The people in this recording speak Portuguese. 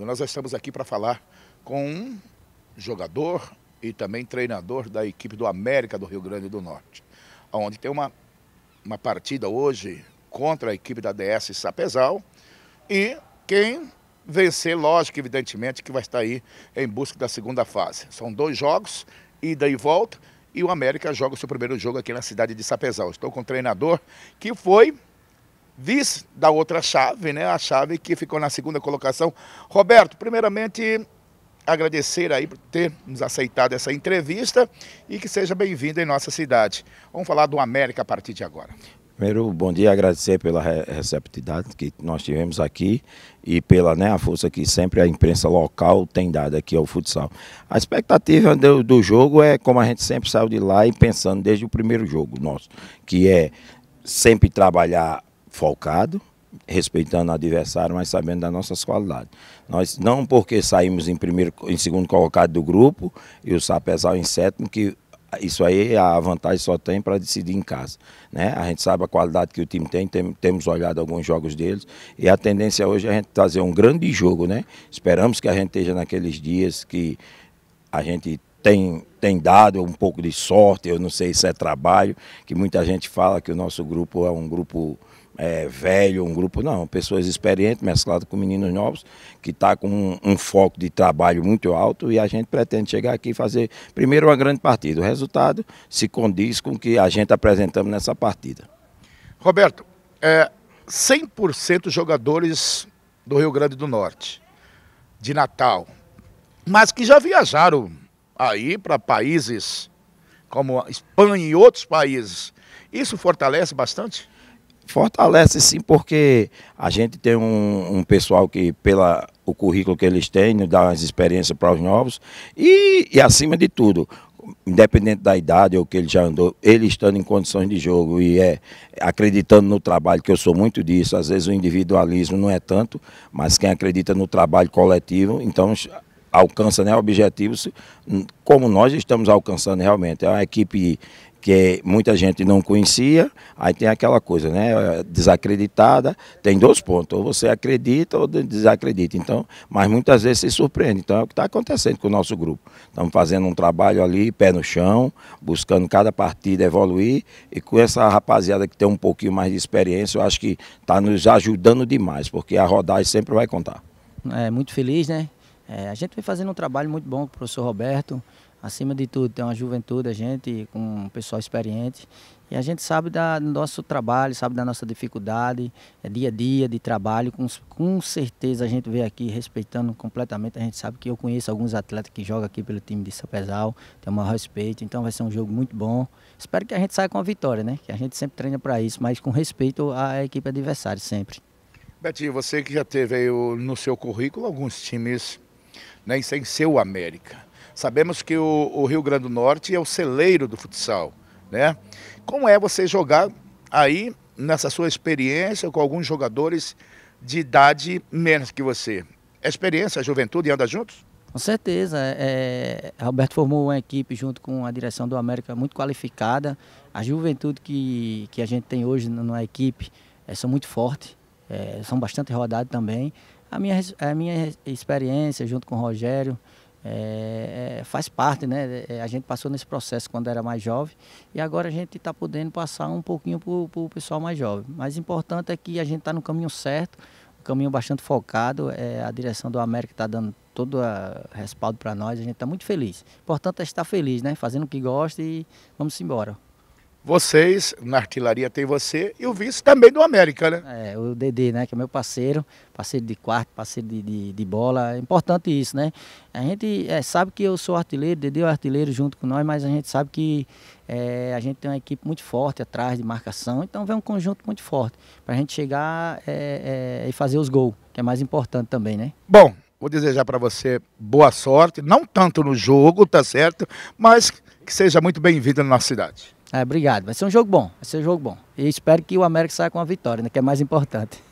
Nós estamos aqui para falar com um jogador e também treinador da equipe do América do Rio Grande do Norte, onde tem uma, uma partida hoje contra a equipe da DS Sapezal e quem vencer, lógico, evidentemente, que vai estar aí em busca da segunda fase. São dois jogos, ida e volta, e o América joga o seu primeiro jogo aqui na cidade de Sapezal. Estou com o treinador que foi vice da outra chave, né? A chave que ficou na segunda colocação. Roberto, primeiramente agradecer aí por ter nos aceitado essa entrevista e que seja bem-vindo em nossa cidade. Vamos falar do América a partir de agora. Primeiro, bom dia, agradecer pela receptividade que nós tivemos aqui e pela né, a força que sempre a imprensa local tem dado aqui ao futsal. A expectativa do, do jogo é como a gente sempre saiu de lá e pensando desde o primeiro jogo nosso, que é sempre trabalhar focado, respeitando o adversário, mas sabendo das nossas qualidades. Nós não porque saímos em primeiro, em segundo colocado do grupo e o Sapezal é em sétimo, que isso aí é a vantagem só tem para decidir em casa. Né? A gente sabe a qualidade que o time tem, tem, temos olhado alguns jogos deles e a tendência hoje é a gente fazer um grande jogo. Né? Esperamos que a gente esteja naqueles dias que a gente tem, tem dado um pouco de sorte, eu não sei se é trabalho, que muita gente fala que o nosso grupo é um grupo é, velho, um grupo, não, pessoas experientes, mesclado com meninos novos, que está com um, um, foco de trabalho muito alto e a gente pretende chegar aqui e fazer primeiro uma grande partida. O resultado se condiz com o que a gente apresentamos nessa partida. Roberto, é, 100% jogadores do Rio Grande do Norte, de Natal, mas que já viajaram aí para países como Espanha e outros países. Isso fortalece bastante? Fortalece sim, porque a gente tem um, um pessoal que, pela o currículo que eles têm, né, dá as experiências para os novos. E, e, acima de tudo, independente da idade ou que ele já andou, ele estando em condições de jogo e é acreditando no trabalho, que eu sou muito disso, às vezes o individualismo não é tanto, mas quem acredita no trabalho coletivo, então alcança né, objetivos hum, como nós estamos alcançando realmente. É uma equipe que muita gente não conhecia, aí tem aquela coisa, né? Desacreditada, tem dois pontos, ou você acredita ou desacredita, então, mas muitas vezes se surpreende, então é o que está acontecendo com o nosso grupo. Estamos fazendo um trabalho ali, pé no chão, buscando cada partida evoluir, e com essa rapaziada que tem um pouquinho mais de experiência, eu acho que está nos ajudando demais, porque a rodagem sempre vai contar. É, muito feliz, né? É, a gente vem fazendo um trabalho muito bom com o professor Roberto, acima de tudo, tem uma juventude, a gente, com um pessoal experiente. E a gente sabe da, do nosso trabalho, sabe da nossa dificuldade, é dia a dia de trabalho. Com, com certeza a gente vê aqui respeitando completamente. A gente sabe que eu conheço alguns atletas que jogam aqui pelo time de Sapezal, tem o maior respeito. Então vai ser um jogo muito bom. Espero que a gente saia com a vitória, né? Que a gente sempre treina para isso, mas com respeito à equipe adversária, sempre. Betinho, você que já teve aí no seu currículo alguns times, né, sem ser o América Sabemos que o, o Rio Grande do Norte é o celeiro do futsal, né? Como é você jogar aí nessa sua experiência com alguns jogadores de idade menos que você? A é experiência, a é juventude anda juntos? Com certeza. É, é, Roberto formou uma equipe junto com a direção do América muito qualificada. A juventude que, que a gente tem hoje na equipe é, são muito forte, é, são bastante rodados também. A minha, a minha experiência junto com o Rogério, é, é, faz parte, né? É, a gente passou nesse processo quando era mais jovem e agora a gente está podendo passar um pouquinho para o pessoal mais jovem. Mas o importante é que a gente está no caminho certo, um caminho bastante focado. É, a direção do América está dando todo o respaldo para nós, a gente está muito feliz. O importante é estar feliz, né? Fazendo o que gosta e vamos embora vocês, na artilharia tem você e o vice também do América, né? É, o Dedê, né, que é meu parceiro, parceiro de quarto, parceiro de, de, de bola, é importante isso, né? A gente é, sabe que eu sou artilheiro, Dedê é artilheiro junto com nós, mas a gente sabe que é, a gente tem uma equipe muito forte atrás de marcação, então vem um conjunto muito forte para a gente chegar é, é, e fazer os gols, que é mais importante também, né? Bom, vou desejar para você boa sorte, não tanto no jogo, tá certo? Mas que seja muito bem-vindo na nossa cidade. É, obrigado. Vai ser um jogo bom. Vai ser um jogo bom. E espero que o América saia com a vitória, né, que é mais importante.